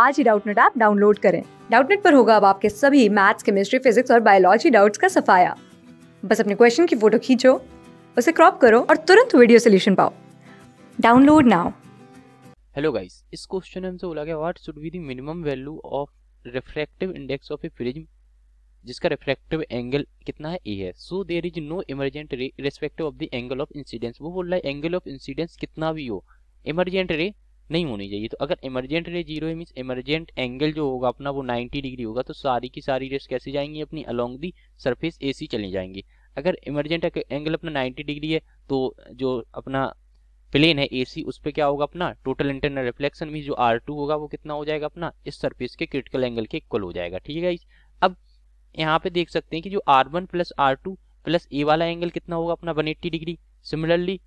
आज ही Doubtnut app download करें डाउटनेट पर होगा अब आपके सभी मैथ्स केमिस्ट्री फिजिक्स और बायोलॉजी डाउट्स का सफाया बस अपने क्वेश्चन की फोटो खींचो उसे क्रॉप करो और तुरंत वीडियो सोल्यूशन पाओ डाउनलोड नाउ हेलो गाइस इस क्वेश्चन में हमसे बोला गया what should be the minimum value of refractive index of a prism जिसका रिफ्रैक्टिव एंगल कितना है ए है so there is no emergent ray respective of the angle of incidence वो बोल रहा है एंगल ऑफ इंसिडेंस कितना भी हो इमरजेंट रे नहीं होनी चाहिए तो अगर इमरजेंट रे जीरो है मीन्स इमरजेंट एंगल जो होगा अपना वो 90 डिग्री होगा तो सारी की सारी रेस कैसे जाएंगी अपनी अलोंग दी सरफेस ए सी चली जाएंगी अगर इमरजेंट एंगल अपना 90 डिग्री है तो जो अपना प्लेन है ए सी उस पर क्या होगा अपना टोटल इंटरनल रिफ्लेक्शन मीन जो आर टू होगा वो कितना हो जाएगा अपना इस सरफेस के क्रिटिकल एंगल के इक्वल हो जाएगा ठीक है अब यहाँ पे देख सकते हैं कि जो R one plus R two plus A वाला एंगल कितना होगा अपना eighty degree similarly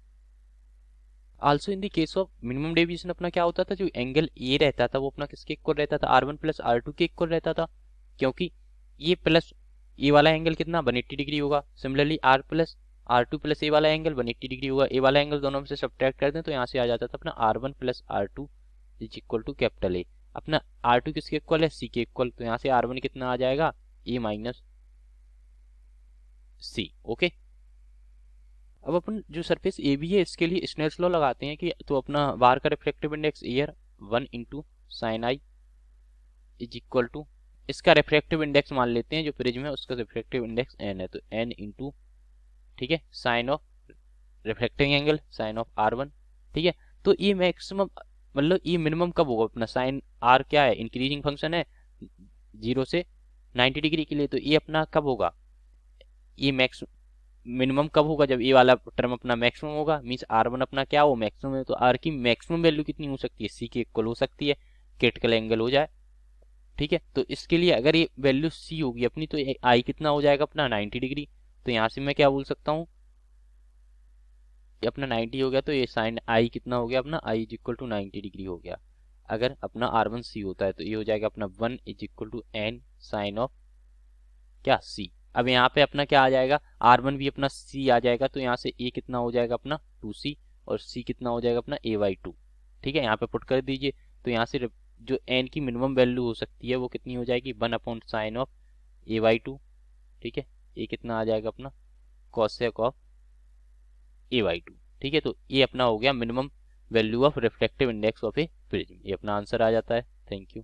also in the case of minimum deviation अपना क्या होता था जो एंगल ए रहता था वो अपना किसके इक्वल रहता था R one plus R two के इक्वल रहता था क्योंकि ये प्लस ए वाला एंगल कितना वन एट्टी डिग्री होगा similarly R plus R two plus A वाला एंगल वन एट्टी डिग्री होगा ए वाला एंगल दोनों में से सब्ट्रैक्ट कर दें तो यहाँ से आ जाता था अपना R one plus R two is equal to capital A अपना आर टू किसके इक्वल है सी के इक्वल तो यहाँ से आर वन कितना आ जाएगा ए माइनस सी ओके अब अपन जो सरफेस ए बी है इसके लिए स्नेल्स लॉ लगाते हैं कि तो अपना बार का refractive index air one into sine i is equal to इसका रिफ्रैक्टिव इंडेक्स मान लेते हैं जो प्रिज्म है उसका रिफ्रैक्टिव इंडेक्स एन है तो एन इंटू ठीक है sine of refracting angle sine of R one ठीक है तो ये मैक्सिमम मतलब ये मिनिमम कब होगा अपना साइन आर क्या है इंक्रीजिंग फंक्शन है जीरो से नाइन्टी डिग्री के लिए तो ये अपना कब होगा ये मैक्स मिनिमम कब होगा जब ए वाला टर्म अपना मैक्सिमम होगा मीन्स आर वन अपना क्या हो मैक्सिमम है तो आर की मैक्सिमम वैल्यू कितनी हो सकती है सी के इक्वल हो सकती है क्रिटिकल एंगल हो जाए ठीक है तो इसके लिए अगर ये वैल्यू सी होगी अपनी तो आई कितना हो जाएगा अपना नाइन्टी डिग्री तो यहाँ से मैं क्या बोल सकता हूँ अपना नाइन्टी हो गया तो ये साइन आई कितना हो गया अपना i is equal to ninety degree हो गया अगर अपना आर वन सी होता है तो ये हो जाएगा अपना one is equal to n sine of क्या सी अब यहाँ पे अपना क्या आ जाएगा आर वन भी अपना सी आ जाएगा तो यहाँ से ए कितना हो जाएगा अपना टू सी और सी कितना हो जाएगा अपना ए वाई टू ठीक है यहाँ पे पुट कर दीजिए तो यहाँ से जो एन की मिनिमम वैल्यू हो सकती है वो कितनी हो जाएगी one upon sine of A by two ठीक है ए कितना आ जाएगा अपना cosec of A by two ठीक है तो ये अपना हो गया minimum value of reflective index of a prism ये अपना आंसर आ जाता है थैंक यू